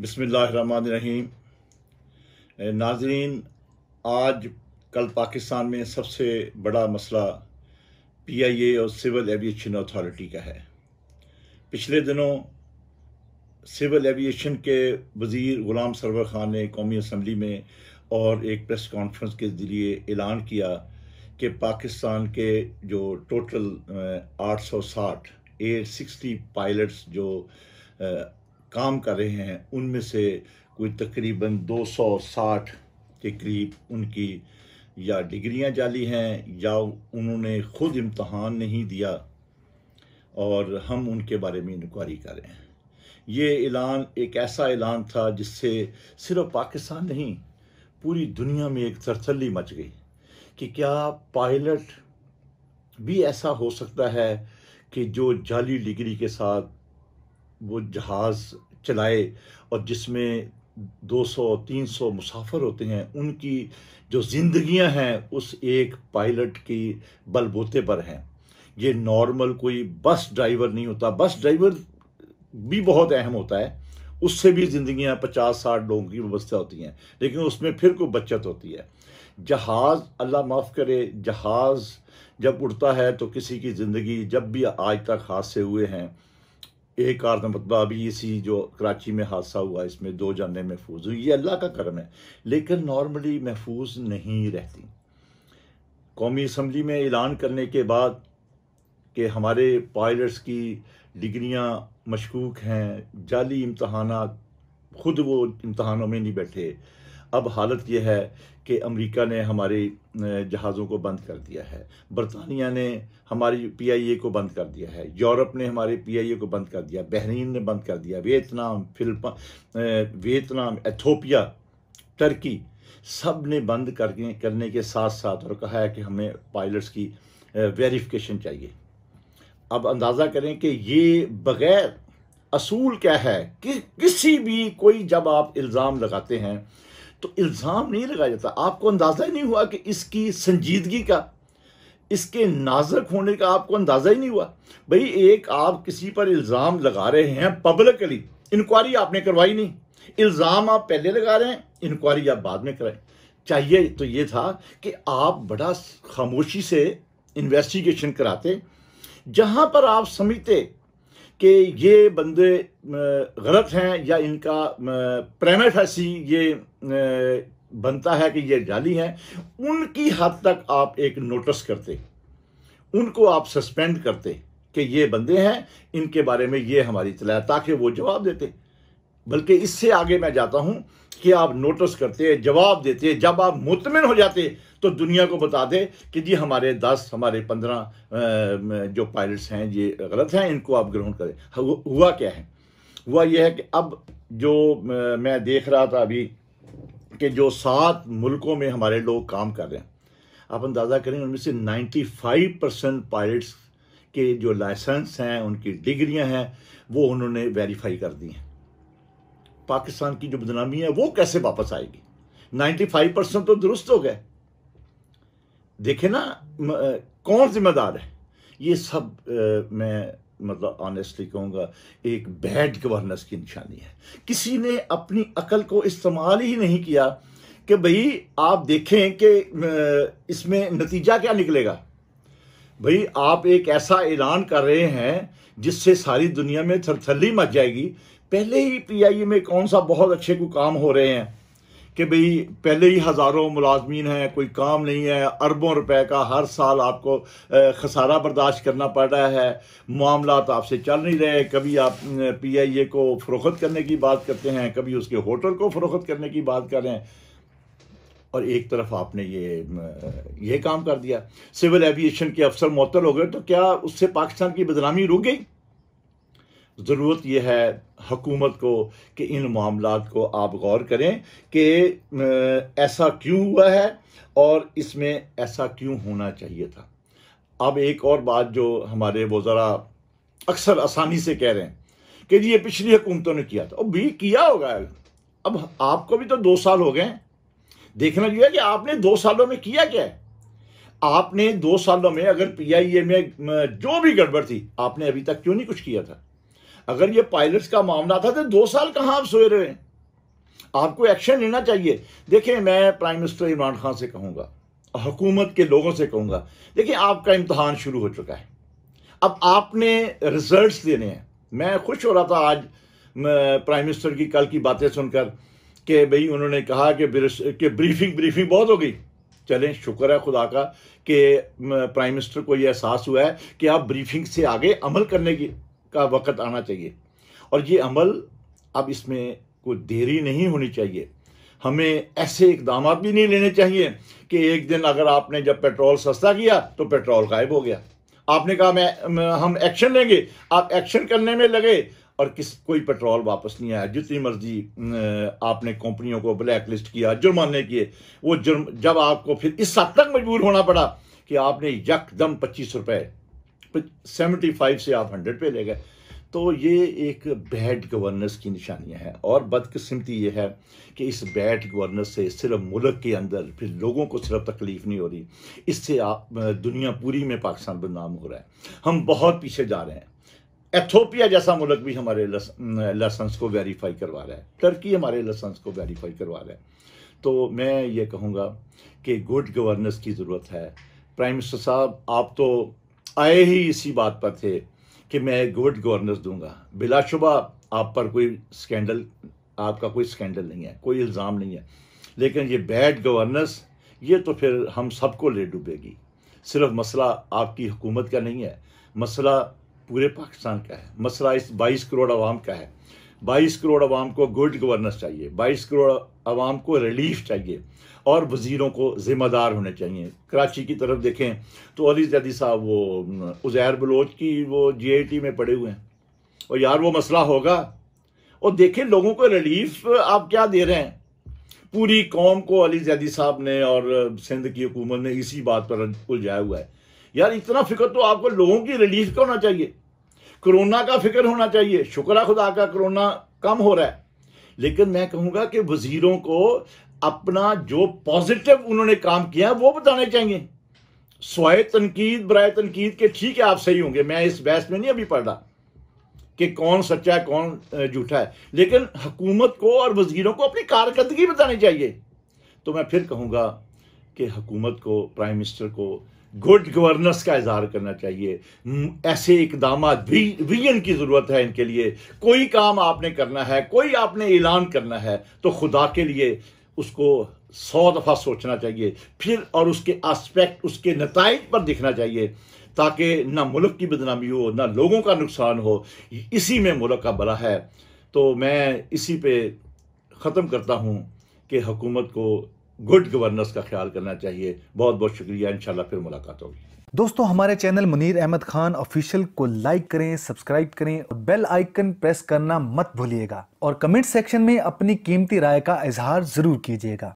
बसमीम नाजरीन आज कल पाकिस्तान में सबसे बड़ा मसला पी आई ए और सिविल एविएशन अथॉरिटी का है पिछले दिनों सिविल एविएशन के वजीर ग़ुलाम सरवर खान ने कौमी असम्बली में और एक प्रेस कॉन्फ्रेंस के ज़रिए ऐलान किया कि पाकिस्तान के जो टोटल 860 एयर सिक्सटी पायलट्स जो काम कर रहे हैं उनमें से कोई तकरीबन 260 के करीब उनकी या डिग्रियां जाली हैं या उन्होंने खुद इम्तहान नहीं दिया और हम उनके बारे में इंक्वायरी कर रहे हैं ये ऐलान एक ऐसा ऐलान था जिससे सिर्फ पाकिस्तान नहीं पूरी दुनिया में एक तरसली मच गई कि क्या पायलट भी ऐसा हो सकता है कि जो जाली डिग्री के साथ वो जहाज़ चलाए और जिसमें 200-300 मुसाफर होते हैं उनकी जो जिंदगियां हैं उस एक पायलट की बलबूते पर हैं ये नॉर्मल कोई बस ड्राइवर नहीं होता बस ड्राइवर भी बहुत अहम होता है उससे भी जिंदगियां पचास साठ लोगों की व्यवस्था होती हैं लेकिन उसमें फिर कोई बचत होती है जहाज़ अल्लाह माफ़ करे जहाज़ जब उड़ता है तो किसी की ज़िंदगी जब भी आज तक हादसे हुए हैं एक ने मतलब अभी इसी जो कराची में हादसा हुआ इसमें दो जाने महफूज हुई ये अल्लाह का कर्म है लेकिन नॉर्मली महफूज नहीं रहती कौमी असम्बली में ऐलान करने के बाद कि हमारे पायलट्स की डिग्रियां मशकूक हैं जाली इम्तहाना खुद वो इम्तहानों में नहीं बैठे अब हालत यह है कि अमेरिका ने हमारे जहाज़ों को बंद कर दिया है बरतानिया ने हमारी पीआईए को बंद कर दिया है यूरोप ने हमारे पीआईए को बंद कर दिया बहरीन ने बंद कर दिया वियतनाम फिल्पा वियतनाम एथोपिया टर्की सब ने बंद करके करने के साथ साथ और कहा है कि हमें पायलट्स की वेरिफिकेशन चाहिए अब अंदाज़ा करें कि ये बग़ैर असूल क्या है कि किसी भी कोई जब आप इल्ज़ाम लगाते हैं तो इल्ज़ाम नहीं लगाया जाता आपको अंदाज़ा ही नहीं हुआ कि इसकी संजीदगी का इसके नाजक होने का आपको अंदाज़ा ही नहीं हुआ भाई एक आप किसी पर इल्ज़ाम लगा रहे हैं पब्लिकली इंक्वायरी आपने करवाई नहीं इल्ज़ाम आप पहले लगा रहे हैं इंक्वायरी आप बाद में कराएं चाहिए तो ये था कि आप बड़ा खामोशी से इन्वेस्टिगेशन कराते जहाँ पर आप समझते कि ये बंदे गलत हैं या इनका प्रेमेफेसी ये बनता है कि ये जाली हैं उनकी हद तक आप एक नोटिस करते उनको आप सस्पेंड करते कि ये बंदे हैं इनके बारे में ये हमारी इतला ताकि वो जवाब देते बल्कि इससे आगे मैं जाता हूं कि आप नोटिस करते जवाब देते जब आप मुतमिन हो जाते तो दुनिया को बता दे कि जी हमारे दस हमारे पंद्रह जो पायलट्स हैं ये गलत हैं इनको आप ग्रहण करें हुआ क्या है हुआ यह है कि अब जो मैं देख रहा था अभी कि जो सात मुल्कों में हमारे लोग काम कर रहे हैं आप अंदाज़ा करें उनमें से 95 परसेंट पायलट्स के जो लाइसेंस हैं उनकी डिग्रियां हैं वो उन्होंने वेरीफाई कर दी हैं पाकिस्तान की जो बदनामी है वो कैसे वापस आएगी 95 परसेंट तो दुरुस्त हो गए देखे ना कौन जिम्मेदार है ये सब आ, मैं मतलब ऑनेस्टली कहूंगा एक बैड गवर्नेंस की निशानी है किसी ने अपनी अकल को इस्तेमाल ही नहीं किया कि भाई आप देखें कि इसमें नतीजा क्या निकलेगा भाई आप एक ऐसा ऐलान कर रहे हैं जिससे सारी दुनिया में थरथली मच जाएगी पहले ही पीआईए e में कौन सा बहुत अच्छे को काम हो रहे हैं कि भाई पहले ही हज़ारों मुलाजमीन हैं कोई काम नहीं है अरबों रुपए का हर साल आपको खसारा बर्दाश्त करना पड़ रहा है मामला आपसे चल नहीं रहे कभी आप पी आई ए को फ़रोख्त करने की बात करते हैं कभी उसके होटल को फ़रोख्त करने की बात कर रहे हैं और एक तरफ आपने ये ये काम कर दिया सिविल एविएशन के अफसर मअतल हो गए तो क्या उससे पाकिस्तान की बदनामी रुक गई ज़रूरत यह है हकूमत को कि इन मामला को आप गौर करें कि ऐसा क्यों हुआ है और इसमें ऐसा क्यों होना चाहिए था अब एक और बात जो हमारे वो ज़रा अक्सर आसानी से कह रहे हैं कि जी ये पिछली हुकूमतों ने किया था अब भी किया होगा अब आपको भी तो दो साल हो गए देखना चाहिए कि आपने दो सालों में किया क्या है आपने दो सालों में अगर पीआईए में जो भी गड़बड़ थी आपने अभी तक क्यों नहीं कुछ किया था अगर ये पायलट्स का मामला था तो दो साल कहाँ आप सोए रहे आपको एक्शन लेना चाहिए देखिए मैं प्राइम मिनिस्टर इमरान खान से कहूँगा हुकूमत के लोगों से कहूँगा देखिए आपका इम्तहान शुरू हो चुका है अब आपने रिजल्ट्स देने हैं मैं खुश हो रहा था आज प्राइम मिनिस्टर की कल की बातें सुनकर कि भाई उन्होंने कहा कि ब्रीफिंग ब्रीफिंग बहुत हो गई चलें शुक्र है खुदा का कि प्राइम मिनिस्टर को यह एहसास हुआ है कि आप ब्रीफिंग से आगे अमल करने की का वक़्त आना चाहिए और ये अमल अब इसमें कोई देरी नहीं होनी चाहिए हमें ऐसे इकदाम भी नहीं लेने चाहिए कि एक दिन अगर आपने जब पेट्रोल सस्ता किया तो पेट्रोल गायब हो गया आपने कहा मैं हम एक्शन लेंगे आप एक्शन करने में लगे और किस कोई पेट्रोल वापस नहीं आया जितनी मर्जी आपने कंपनियों को ब्लैक लिस्ट किया जुर्माने किए वो जुर्म जब आपको फिर इस हद तक मजबूर होना पड़ा कि आपने यकदम पच्चीस रुपये सेवेंटी फाइव से आप हंड्रेड पे ले गए तो ये एक बैड गवर्नेंस की निशानियां हैं और बदकस्मती ये है कि इस बैड गवर्नेंस से सिर्फ मुल्क के अंदर फिर लोगों को सिर्फ तकलीफ नहीं हो रही इससे आप दुनिया पूरी में पाकिस्तान बदनाम हो रहा है हम बहुत पीछे जा रहे हैं एथोपिया जैसा मुल्क भी हमारे लसेंस को वेरीफाई करवा रहा है टर्की हमारे लसेंस को वेरीफाई करवा रहा है तो मैं ये कहूँगा कि गुड गवर्नेंस की ज़रूरत है प्राइम मिनिस्टर साहब आप तो आए ही इसी बात पर थे कि मैं गुड गवर्नेंस दूंगा बिलाशुबा आप पर कोई स्कैंडल आपका कोई स्कैंडल नहीं है कोई इल्ज़ाम नहीं है लेकिन ये बैड गवर्नेंस ये तो फिर हम सबको ले डूबेगी सिर्फ मसला आपकी हुकूमत का नहीं है मसला पूरे पाकिस्तान का है मसला इस बाईस करोड़ आवाम का है 22 करोड़ आवाम को गुड गवर्नेंस चाहिए 22 करोड़ आवाम को रिलीफ चाहिए और वजीरों को ज़िम्मेदार होने चाहिए कराची की तरफ देखें तो अली जदी साहब वो उज़ैर बलोच की वो जी में पड़े हुए हैं और यार वो मसला होगा और देखें लोगों को रिलीफ आप क्या दे रहे हैं पूरी कौम को अली जैदी साहब ने और सिंध की हुकूमत ने इसी बात पर उलझाया हुआ है यार इतना फिक्र तो आपको लोगों की रिलीफ का होना चाहिए कोरोना का फिक्र होना चाहिए शुक्र है खुदा का कोरोना कम हो रहा है लेकिन मैं कहूंगा कि वजीरों को अपना जो पॉजिटिव उन्होंने काम किया वो बताने चाहिए सोए तनकीद बरए तनकीद के ठीक है आप सही होंगे मैं इस बहस में नहीं अभी पढ़ रहा कि कौन सच्चा है कौन झूठा है लेकिन हुकूमत को और वजीरों को अपनी कारकर्दगी बतानी चाहिए तो मैं फिर कहूँगा कि हुकूमत को प्राइम मिनिस्टर को गुड गवर्नेंस का इजहार करना चाहिए ऐसे इकदाम विजन की ज़रूरत है इनके लिए कोई काम आपने करना है कोई आपने ऐलान करना है तो खुदा के लिए उसको सौ दफ़ा सोचना चाहिए फिर और उसके आस्पेक्ट उसके नतज पर दिखना चाहिए ताकि ना मुल्क की बदनामी हो ना लोगों का नुकसान हो इसी में मुल्क का भला है तो मैं इसी पे ख़त्म करता हूँ कि हुकूमत को गुड गवर्नेंस का ख्याल करना चाहिए बहुत बहुत शुक्रिया इन फिर मुलाकात होगी दोस्तों हमारे चैनल मुनीर अहमद खान ऑफिशियल को लाइक करें सब्सक्राइब करें और बेल आइकन प्रेस करना मत भूलिएगा और कमेंट सेक्शन में अपनी कीमती राय का इजहार जरूर कीजिएगा